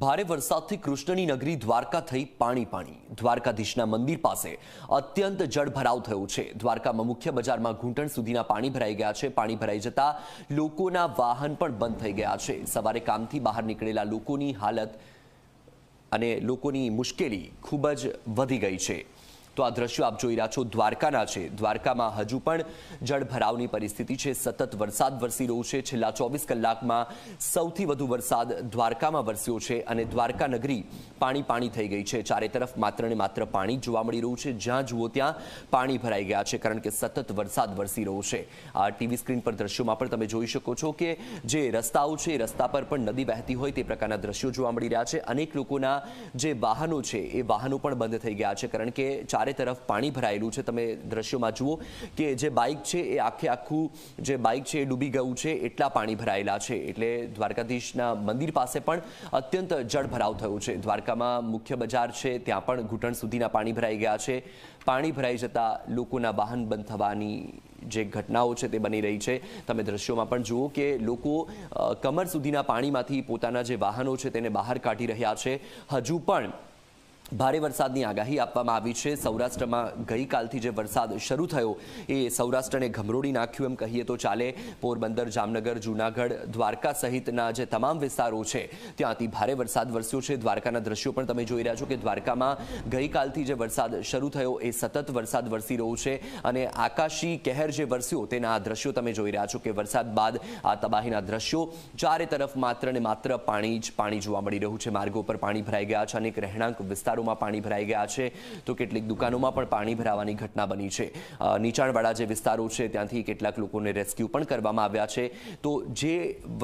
ભારે વરસાદથી કૃષ્ણની નગરી દ્વારકા થઈ પાણી પાણી દ્વારકાધીશના મંદિર પાસે અત્યંત જળભરાવ થયો છે દ્વારકામાં મુખ્ય બજારમાં ઘૂંટણ સુધીના પાણી ભરાઈ ગયા છે પાણી ભરાઈ જતા લોકોના વાહન પણ બંધ થઈ ગયા છે સવારે કામથી બહાર નીકળેલા લોકોની હાલત અને લોકોની મુશ્કેલી ખૂબ જ વધી ગઈ છે તો આ દ્રશ્યો આપ જોઈ રહ્યા છો દ્વારકાના છે દ્વારકામાં હજુ પણ જળભરાવની પરિસ્થિતિ છે સતત વરસાદ વરસી રહ્યો છે છેલ્લા ચોવીસ કલાકમાં સૌથી વધુ વરસાદ દ્વારકામાં વરસ્યો છે અને દ્વારકા નગરી પાણી પાણી થઈ ગઈ છે ચારે તરફ માત્ર ને માત્ર પાણી જોવા મળી રહ્યું છે જ્યાં જુઓ ત્યાં પાણી ભરાઈ ગયા છે કારણ કે સતત વરસાદ વરસી રહ્યો છે આ ટીવી સ્ક્રીન પર દ્રશ્યોમાં પણ તમે જોઈ શકો છો કે જે રસ્તાઓ છે રસ્તા પર પણ નદી વહેતી હોય તે પ્રકારના દ્રશ્યો જોવા મળી રહ્યા છે અનેક લોકોના જે વાહનો છે એ વાહનો પણ બંધ થઈ ગયા છે કારણ કે ચાર ચારે તરફ પાણી ભરાયેલું છે તમે દ્રશ્યોમાં જુઓ કે જે બાઇક છે એ આખે આખું જે બાઇક છે એ ડૂબી ગયું છે એટલા પાણી ભરાયેલા છે એટલે દ્વારકાધીશના મંદિર પાસે પણ અત્યંત જળભરાવ થયું છે દ્વારકામાં મુખ્ય બજાર છે ત્યાં પણ ઘૂંટણ સુધીના પાણી ભરાઈ ગયા છે પાણી ભરાઈ જતા લોકોના વાહન બંધ થવાની જે ઘટનાઓ છે તે બની રહી છે તમે દ્રશ્યોમાં પણ જુઓ કે લોકો કમર સુધીના પાણીમાંથી પોતાના જે વાહનો છે તેને બહાર કાઢી રહ્યા છે હજુ પણ ભારે વરસાદની આગાહી આપવામાં આવી છે સૌરાષ્ટ્રમાં ગઈકાલથી જે વરસાદ શરૂ થયો એ સૌરાષ્ટ્રને ઘમરોડી નાખ્યું એમ કહીએ તો ચાલે પોરબંદર જામનગર જૂનાગઢ દ્વારકા સહિતના જે તમામ વિસ્તારો છે ત્યાંથી ભારે વરસાદ વરસ્યો છે દ્વારકાના દ્રશ્યો પણ તમે જોઈ રહ્યા છો કે દ્વારકામાં ગઈકાલથી જે વરસાદ શરૂ થયો એ સતત વરસાદ વરસી રહ્યો છે અને આકાશી કહેર જે વરસ્યો તેના આ દ્રશ્યો તમે જોઈ રહ્યા છો કે વરસાદ બાદ આ તબાહીના દ્રશ્યો ચારે તરફ માત્ર ને માત્ર પાણી જ પાણી જોવા મળી રહ્યું છે માર્ગો પર પાણી ભરાઈ ગયા છે અનેક રહેણાંક વિસ્તારો વિસ્તારોમાં પાણી ભરાઈ ગયા છે તો કેટલીક દુકાનોમાં પણ પાણી ભરાવાની ઘટના બની છે નીચાણવાળા જે વિસ્તારો છે ત્યાંથી કેટલાક લોકોને રેસ્ક્યુ પણ કરવામાં આવ્યા છે તો જે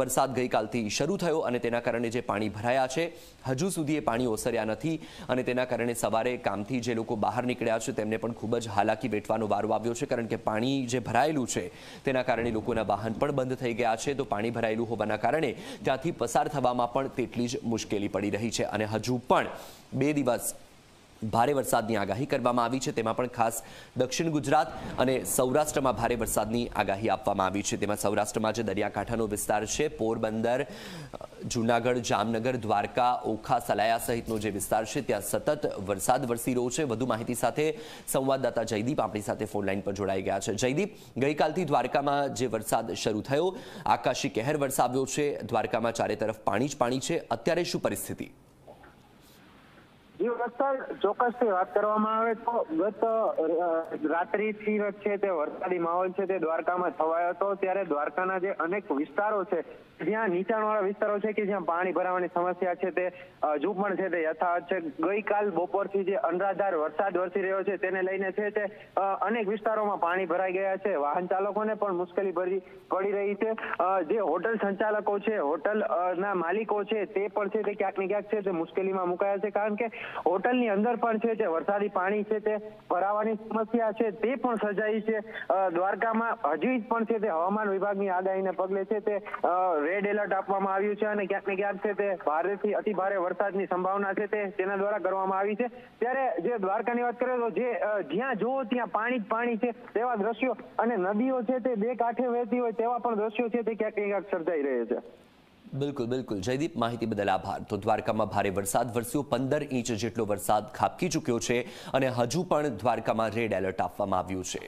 વરસાદ ગઈકાલથી શરૂ થયો અને તેના કારણે જે પાણી ભરાયા છે હજુ સુધી એ પાણી ઓસર્યા નથી અને તેના કારણે સવારે કામથી જે લોકો બહાર નીકળ્યા છે તેમને પણ ખૂબ જ હાલાકી વેઠવાનો વારો આવ્યો છે કારણ કે પાણી જે ભરાયેલું છે તેના કારણે લોકોના વાહન પણ બંધ થઈ ગયા છે તો પાણી ભરાયેલું હોવાના કારણે ત્યાંથી પસાર થવામાં પણ તેટલી જ મુશ્કેલી પડી રહી છે અને હજુ પણ બે દિવસ ભારે વરસાદની આગાહી કરવામાં આવી છે તેમાં પણ ખાસ દક્ષિણ ગુજરાત અને સૌરાષ્ટ્રમાં ભારે વરસાદની આગાહી આપવામાં આવી છે તેમાં સૌરાષ્ટ્રમાં જે દરિયાકાંઠાનો વિસ્તાર છે પોરબંદર જૂનાગઢ જામનગર દ્વારકા ઓખા સલાયા સહિતનો જે વિસ્તાર છે ત્યાં સતત વરસાદ વરસી રહ્યો છે વધુ માહિતી સાથે સંવાદદાતા જયદીપ આપણી સાથે ફોનલાઈન પર જોડાઈ ગયા છે જયદીપ ગઈકાલથી દ્વારકામાં જે વરસાદ શરૂ થયો આકાશી કહેર વરસાવ્યો છે દ્વારકામાં ચારે તરફ પાણી જ પાણી છે અત્યારે શું પરિસ્થિતિ જી વસ્તર ચોક્કસથી વાત કરવામાં આવે તો ગત રાત્રિથી છે તે વરસાદી માહોલ છે તે દ્વારકામાં છવાયો હતો ત્યારે દ્વારકાના જે અનેક વિસ્તારો છે જ્યાં નીચાણવાળા વિસ્તારો છે કે જ્યાં પાણી ભરાવાની સમસ્યા છે તે હજુ પણ છે તે યથાવત છે ગઈકાલ બપોરથી જે અનરાધાર વરસાદ વરસી રહ્યો છે તેને લઈને છે તે અનેક વિસ્તારોમાં પાણી ભરાઈ ગયા છે વાહન ચાલકોને પણ મુશ્કેલી ભરી પડી રહી છે જે હોટલ સંચાલકો છે હોટલ ના માલિકો છે તે પણ છે તે ક્યાંક ને ક્યાંક છે તે મુશ્કેલીમાં મુકાયા છે કારણ કે હોટલની અંદર પણ છે જે વરસાદી પાણી છે તે ભરાવાની સમસ્યા છે તે પણ સર્જાઈ છે દ્વારકામાં હજી પણ છે તે હવામાન વિભાગની આગાહીને પગલે છે તે રેડ એલર્ટ આપવામાં આવ્યું છે અને ક્યાંક ને ક્યાંક છે તે ભારેથી અતિ ભારે વરસાદની સંભાવના છે તેના દ્વારા કરવામાં આવી છે ત્યારે જે દ્વારકાની વાત કરીએ તો જે જ્યાં જુઓ ત્યાં પાણી જ પાણી છે તેવા દ્રશ્યો અને નદીઓ છે તે બે કાંઠે વહેતી હોય તેવા પણ દ્રશ્યો છે તે ક્યાંક ક્યાંક સર્જાઈ રહે છે બિલકુલ બિલકુલ જયદીપ માહિતી બદલ આભાર તો દ્વારકામાં ભારે વરસાદ વરસ્યો પંદર ઇંચ જેટલો વરસાદ ખાબકી ચૂક્યો છે અને હજુ પણ દ્વારકામાં રેડ એલર્ટ આપવામાં આવ્યું છે